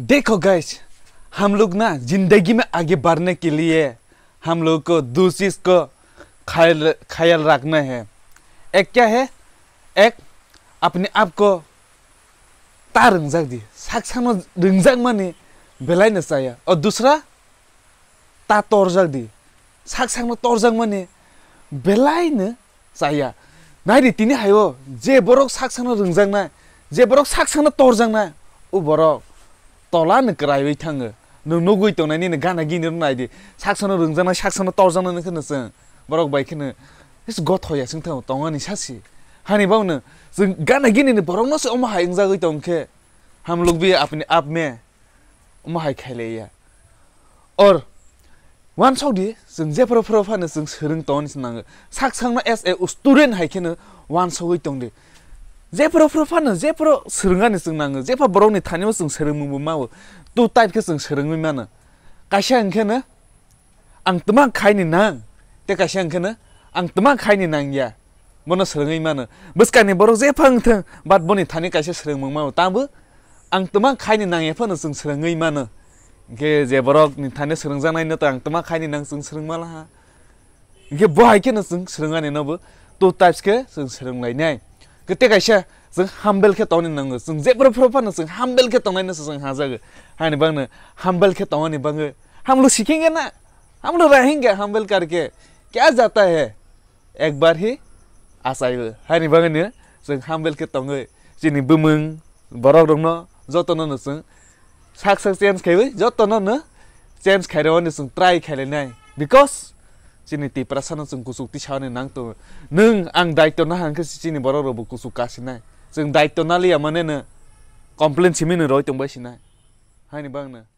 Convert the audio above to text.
देखो गैस हम लोग ना जिंदगी में आगे बढ़ने के लिए हम लोग को दो चीज़ को ख्याल ख्याल रखना है एक क्या है एक अपने आप को ता रंजादी साक्षानो मानी बेलाई न चाहिए और दूसरा ता तौरजाक दी बेलाई न चाहिए ना रे तीन है वो जे बरक साक्षानो रंजांनाय जे बरक साक्षानो तौरजांनाय वो बरक तला न n ् र ा इ ब ा य थ ा n ो न ो n न ो ग य त n ा n न ि गाना गिनो र ों न ा य द n साक्सनो र ों ज ा न n स ा क ् स n ो n र ज ा न ा न ै ख ो n ो स ों बरक बाइखोनो ए n गथया स ों n ा व त n ा न ि सासि हानि n ा व न ो जों गाना ग ि n ि न ो बरकनोसो अमा हायं जागै तंखे हम लोग भ n अपने आ n में अमा हाय ख ा n ल n य ा औ n वान n ा n द n जों जेफोर फोर फानो जों सोरों n ङ ा न ि सानाङो साक्सांना एस ए स्टुडेन्ट हायखेनो वान सावै तंदि जेफोराव फानो जेफोराव सोरोङानो जों नाङो जेफा बरावनि थानायाव जों सोरोङोबो मावो दु टाइपखौ जों सोरोङो मानो कायसा ओंखायनो आं तुमा खायनो नां ते कायसा ओंखायनो आं तमा खायनो नांया बनो सोरोङै मानो बोसकानि बर' जेफा ओंथों बाद बनि थानि कायसा सोलोंमो मावो ताबो आं तुमा खायनो नाङेफानो जों सोरोङै मानो गे जे बर'नि थानो सोलोंजानायनो आं तुमा खायनो नां जों सोलोंमाला गे बहायखेनो जों सोलोङानो नबो टु टाइप्सखौ जों सोलोंलायनाय कते 그때 가이샤 जों हाम्बेल खेतावनि नङो जों जेब्रो फ्रोफानो जों हाम्बेल खेतावनायनोसो जो हा जागो हानि बांनो हाम्बेल खेतावनि बांगो हम लोग सीखेंगे ना हम लोग रहेंगे हम्बल करके क्या जाता है एक बार ही आसायो हानि बांगनो जों हाम्बेल खेतावङो जोंनि बोमों बरक दङ जतननो जों साक्सेस चेन्स खेब जो तो खायरवानो जों ट्राई खायलायनाय बिकज chini ti prasana chung kusuk ti chane nang to nung ang daito na hang kasi chini boro robo kusuk kasi na chung daito na liya mane na complain chimi na roi tung ba shi na hai ni bang na